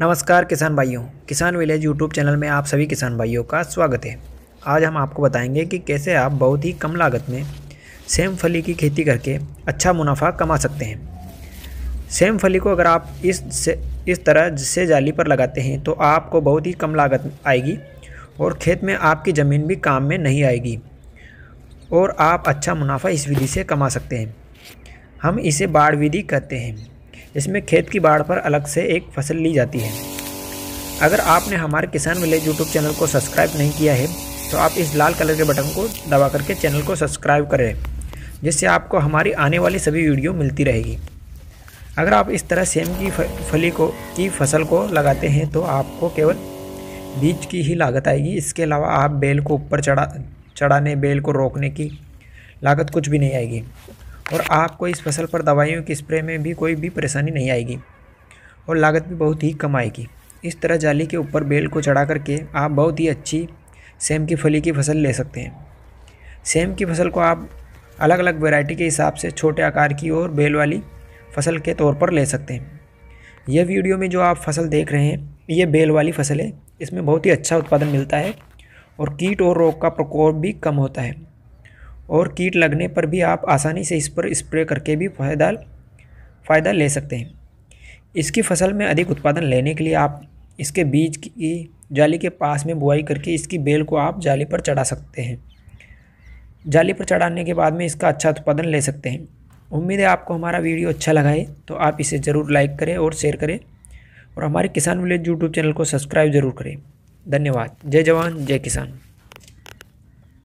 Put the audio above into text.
नमस्कार किसान भाइयों किसान विलेज यूट्यूब चैनल में आप सभी किसान भाइयों का स्वागत है आज हम आपको बताएंगे कि कैसे आप बहुत ही कम लागत में सेम फली की खेती करके अच्छा मुनाफा कमा सकते हैं सेम फली को अगर आप इस से इस तरह से जाली पर लगाते हैं तो आपको बहुत ही कम लागत आएगी और खेत में आपकी ज़मीन भी काम में नहीं आएगी और आप अच्छा मुनाफा इस विधि से कमा सकते हैं हम इसे बाढ़ विधि कहते हैं इसमें खेत की बाढ़ पर अलग से एक फसल ली जाती है अगर आपने हमारे किसान विलेज यूट्यूब चैनल को सब्सक्राइब नहीं किया है तो आप इस लाल कलर के बटन को दबा करके चैनल को सब्सक्राइब करें जिससे आपको हमारी आने वाली सभी वीडियो मिलती रहेगी अगर आप इस तरह सेम की फली को की फसल को लगाते हैं तो आपको केवल बीज की ही लागत आएगी इसके अलावा आप बेल को ऊपर चढ़ा चढ़ाने बेल को रोकने की लागत कुछ भी नहीं आएगी और आपको इस फसल पर दवाइयों की स्प्रे में भी कोई भी परेशानी नहीं आएगी और लागत भी बहुत ही कम आएगी इस तरह जाली के ऊपर बेल को चढ़ा करके आप बहुत ही अच्छी सेम की फली की फसल ले सकते हैं सेम की फसल को आप अलग अलग वैरायटी के हिसाब से छोटे आकार की और बेल वाली फसल के तौर पर ले सकते हैं यह वीडियो में जो आप फसल देख रहे हैं ये बेल वाली फसल है इसमें बहुत ही अच्छा उत्पादन मिलता है और कीट और रोग का प्रकोप भी कम होता है और कीट लगने पर भी आप आसानी से इस पर स्प्रे करके भी फ़ायदा फ़ायदा ले सकते हैं इसकी फसल में अधिक उत्पादन लेने के लिए आप इसके बीज की जाली के पास में बुआई करके इसकी बेल को आप जाली पर चढ़ा सकते हैं जाली पर चढ़ाने के बाद में इसका अच्छा उत्पादन ले सकते हैं उम्मीद है आपको हमारा वीडियो अच्छा लगा है तो आप इसे ज़रूर लाइक करें और शेयर करें और हमारे किसान विलेज यूट्यूब चैनल को सब्सक्राइब ज़रूर करें धन्यवाद जय जवान जय किसान